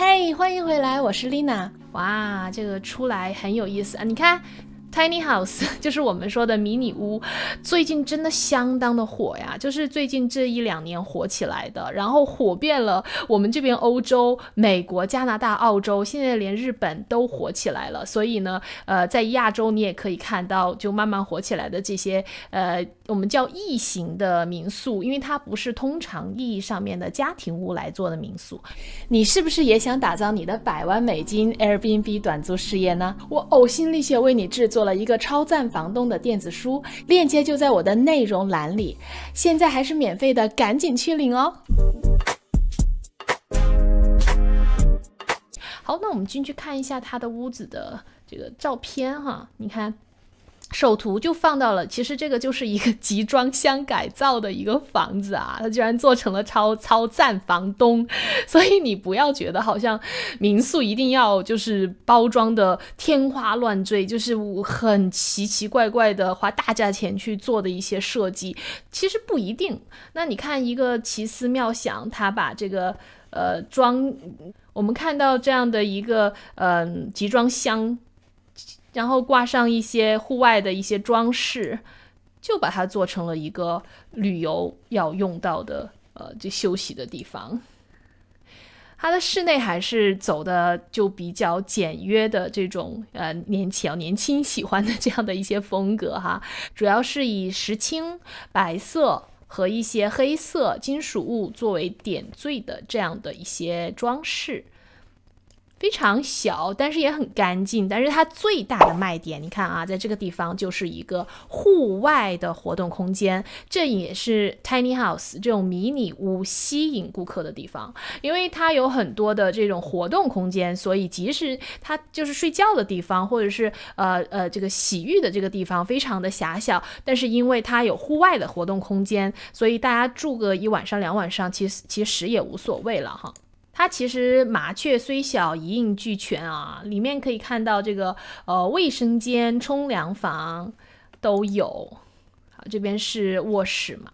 嘿，欢迎回来，我是 Lina。哇，这个出来很有意思啊！你看，Tiny House 就是我们说的迷你屋，最近真的相当的火呀，就是最近这一两年火起来的，然后火遍了我们这边欧洲、美国、加拿大、澳洲，现在连日本都火起来了。所以呢，呃，在亚洲你也可以看到，就慢慢火起来的这些呃。我们叫异形的民宿，因为它不是通常意义上面的家庭屋来做的民宿。你是不是也想打造你的百万美金 Airbnb 短租事业呢？我呕心沥血为你制作了一个超赞房东的电子书，链接就在我的内容栏里，现在还是免费的，赶紧去领哦。好，那我们进去看一下他的屋子的这个照片哈，你看。首图就放到了，其实这个就是一个集装箱改造的一个房子啊，他居然做成了超超赞房东，所以你不要觉得好像民宿一定要就是包装的天花乱坠，就是很奇奇怪怪的花大价钱去做的一些设计，其实不一定。那你看一个奇思妙想，他把这个呃装，我们看到这样的一个呃集装箱。然后挂上一些户外的一些装饰，就把它做成了一个旅游要用到的呃，就休息的地方。它的室内还是走的就比较简约的这种呃，年轻年轻喜欢的这样的一些风格哈，主要是以石青、白色和一些黑色金属物作为点缀的这样的一些装饰。非常小，但是也很干净。但是它最大的卖点，你看啊，在这个地方就是一个户外的活动空间，这也是 tiny house 这种迷你屋吸引顾客的地方，因为它有很多的这种活动空间，所以即使它就是睡觉的地方，或者是呃呃这个洗浴的这个地方非常的狭小，但是因为它有户外的活动空间，所以大家住个一晚上两晚上，其实其实也无所谓了哈。它其实麻雀虽小，一应俱全啊！里面可以看到这个呃卫生间、冲凉房都有。好，这边是卧室嘛。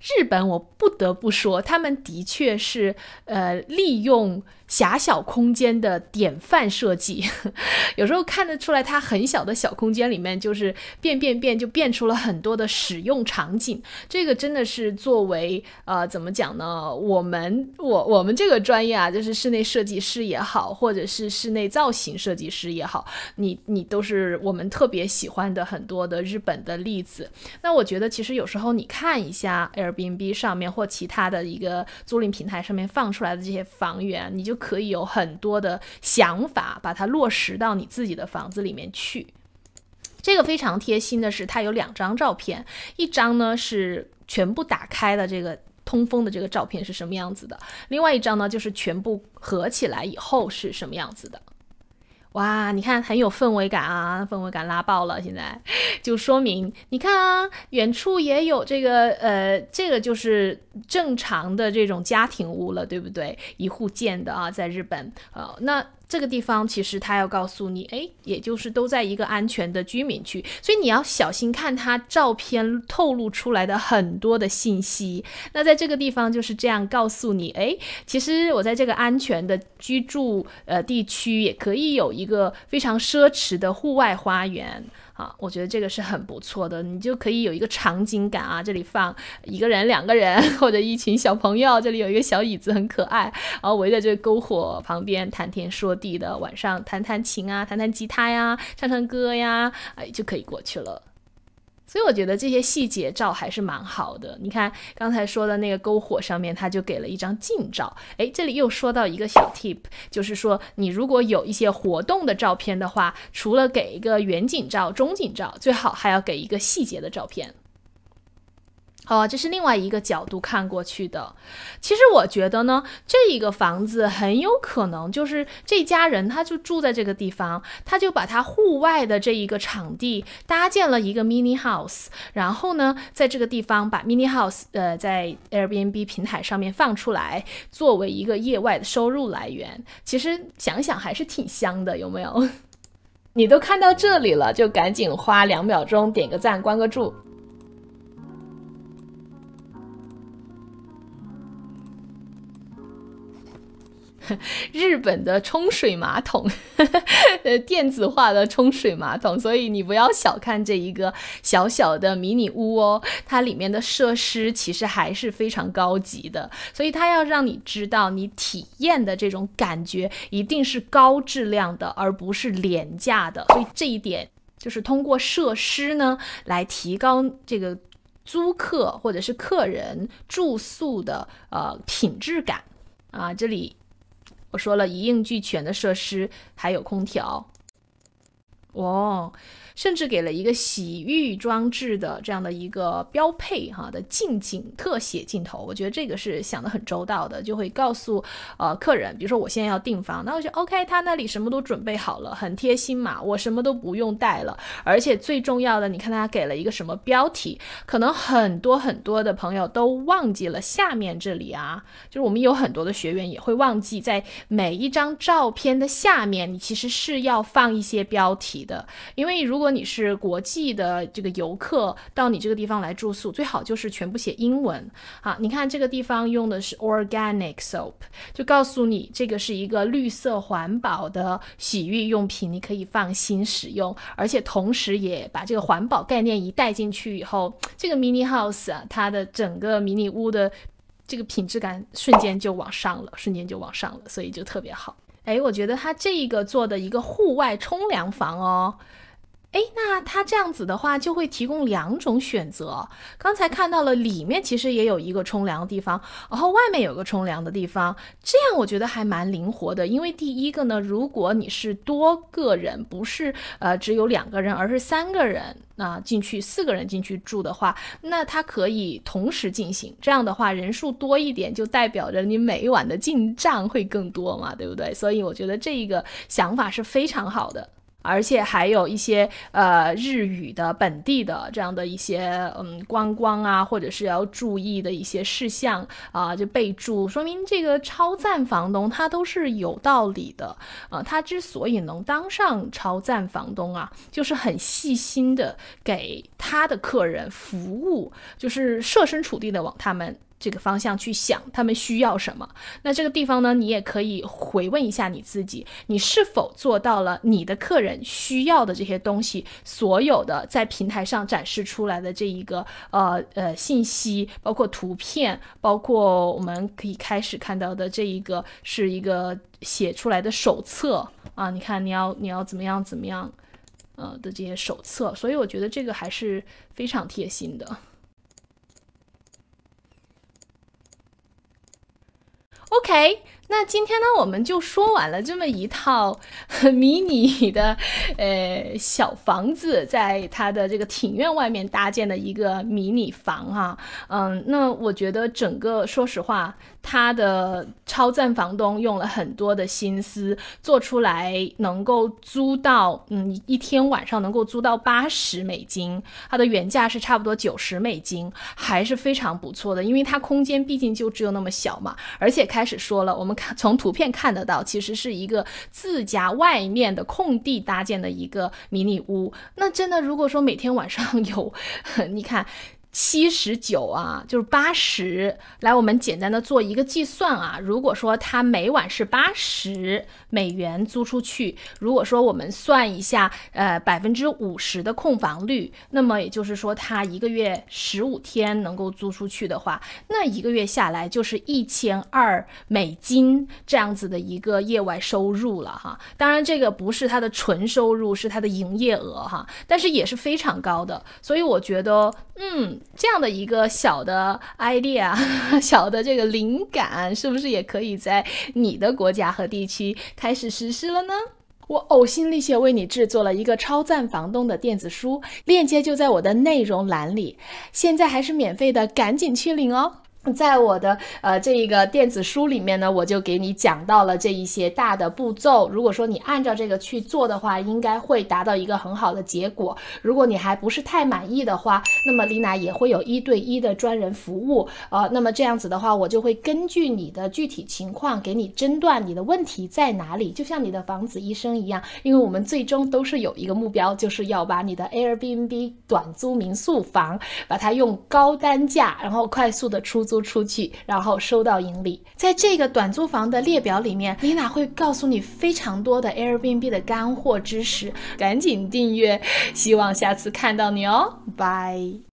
日本我不得不说，他们的确是呃利用。狭小空间的典范设计，有时候看得出来，它很小的小空间里面就是变变变，就变出了很多的使用场景。这个真的是作为呃，怎么讲呢？我们我我们这个专业啊，就是室内设计师也好，或者是室内造型设计师也好，你你都是我们特别喜欢的很多的日本的例子。那我觉得，其实有时候你看一下 Airbnb 上面或其他的一个租赁平台上面放出来的这些房源，你就。可以有很多的想法，把它落实到你自己的房子里面去。这个非常贴心的是，它有两张照片，一张呢是全部打开的这个通风的这个照片是什么样子的，另外一张呢就是全部合起来以后是什么样子的。哇，你看很有氛围感啊，氛围感拉爆了！现在 就说明，你看啊，远处也有这个，呃，这个就是正常的这种家庭屋了，对不对？一户建的啊，在日本，呃，那。这个地方其实他要告诉你，哎，也就是都在一个安全的居民区，所以你要小心看他照片透露出来的很多的信息。那在这个地方就是这样告诉你，哎，其实我在这个安全的居住呃地区也可以有一个非常奢侈的户外花园。我觉得这个是很不错的，你就可以有一个场景感啊，这里放一个人、两个人 或者一群小朋友，这里有一个小椅子，很可爱，然后围在这篝火旁边谈天说地的，晚上弹弹琴啊，弹弹吉他呀，唱唱歌呀，哎，就可以过去了。所以我觉得这些细节照还是蛮好的。你看刚才说的那个篝火上面，他就给了一张近照。哎，这里又说到一个小 tip，就是说你如果有一些活动的照片的话，除了给一个远景照、中景照，最好还要给一个细节的照片。哦，这是另外一个角度看过去的。其实我觉得呢，这一个房子很有可能就是这家人他就住在这个地方，他就把他户外的这一个场地搭建了一个 mini house，然后呢，在这个地方把 mini house，呃，在 Airbnb 平台上面放出来，作为一个业外的收入来源。其实想想还是挺香的，有没有？你都看到这里了，就赶紧花两秒钟点个赞，关个注。日本的冲水马桶，呃，电子化的冲水马桶，所以你不要小看这一个小小的迷你屋哦，它里面的设施其实还是非常高级的，所以它要让你知道，你体验的这种感觉一定是高质量的，而不是廉价的，所以这一点就是通过设施呢来提高这个租客或者是客人住宿的呃品质感啊，这里。我说了，一应俱全的设施，还有空调。哦，甚至给了一个洗浴装置的这样的一个标配哈的近景特写镜头，我觉得这个是想得很周到的，就会告诉呃客人，比如说我现在要订房，那我就 OK，他那里什么都准备好了，很贴心嘛，我什么都不用带了，而且最重要的，你看他给了一个什么标题，可能很多很多的朋友都忘记了下面这里啊，就是我们有很多的学员也会忘记在每一张照片的下面，你其实是要放一些标题。的，因为如果你是国际的这个游客到你这个地方来住宿，最好就是全部写英文啊。你看这个地方用的是 organic soap，就告诉你这个是一个绿色环保的洗浴用品，你可以放心使用，而且同时也把这个环保概念一带进去以后，这个 mini house 啊，它的整个迷你屋的这个品质感瞬间就往上了，瞬间就往上了，所以就特别好。哎，我觉得他这个做的一个户外冲凉房哦。哎，那它这样子的话，就会提供两种选择。刚才看到了，里面其实也有一个冲凉的地方，然后外面有个冲凉的地方，这样我觉得还蛮灵活的。因为第一个呢，如果你是多个人，不是呃只有两个人，而是三个人，那进去四个人进去住的话，那它可以同时进行。这样的话，人数多一点，就代表着你每一晚的进账会更多嘛，对不对？所以我觉得这一个想法是非常好的。而且还有一些呃日语的本地的这样的一些嗯观光啊，或者是要注意的一些事项啊，就备注说明这个超赞房东他都是有道理的啊，他之所以能当上超赞房东啊，就是很细心的给他的客人服务，就是设身处地的往他们。这个方向去想，他们需要什么？那这个地方呢，你也可以回问一下你自己，你是否做到了你的客人需要的这些东西？所有的在平台上展示出来的这一个呃呃信息，包括图片，包括我们可以开始看到的这一个是一个写出来的手册啊，你看你要你要怎么样怎么样呃的这些手册，所以我觉得这个还是非常贴心的。okay 那今天呢，我们就说完了这么一套 迷你的呃小房子，在它的这个庭院外面搭建的一个迷你房啊，嗯，那我觉得整个说实话，它的超赞房东用了很多的心思做出来，能够租到嗯一天晚上能够租到八十美金，它的原价是差不多九十美金，还是非常不错的，因为它空间毕竟就只有那么小嘛，而且开始说了我们。从图片看得到，其实是一个自家外面的空地搭建的一个迷你屋。那真的，如果说每天晚上 有，你看。七十九啊，就是八十。来，我们简单的做一个计算啊。如果说它每晚是八十美元租出去，如果说我们算一下，呃，百分之五十的空房率，那么也就是说它一个月十五天能够租出去的话，那一个月下来就是一千二美金这样子的一个业外收入了哈。当然，这个不是它的纯收入，是它的营业额哈。但是也是非常高的。所以我觉得，嗯。这样的一个小的 idea，小的这个灵感，是不是也可以在你的国家和地区开始实施了呢？我呕心沥血为你制作了一个超赞房东的电子书，链接就在我的内容栏里，现在还是免费的，赶紧去领哦！在我的呃这个电子书里面呢，我就给你讲到了这一些大的步骤。如果说你按照这个去做的话，应该会达到一个很好的结果。如果你还不是太满意的话，那么丽娜也会有一对一的专人服务。呃，那么这样子的话，我就会根据你的具体情况给你诊断你的问题在哪里，就像你的房子医生一样。因为我们最终都是有一个目标，就是要把你的 Airbnb 短租民宿房，把它用高单价，然后快速的出租。租出去，然后收到盈利。在这个短租房的列表里面，丽娜会告诉你非常多的 Airbnb 的干货知识，赶紧订阅。希望下次看到你哦，拜。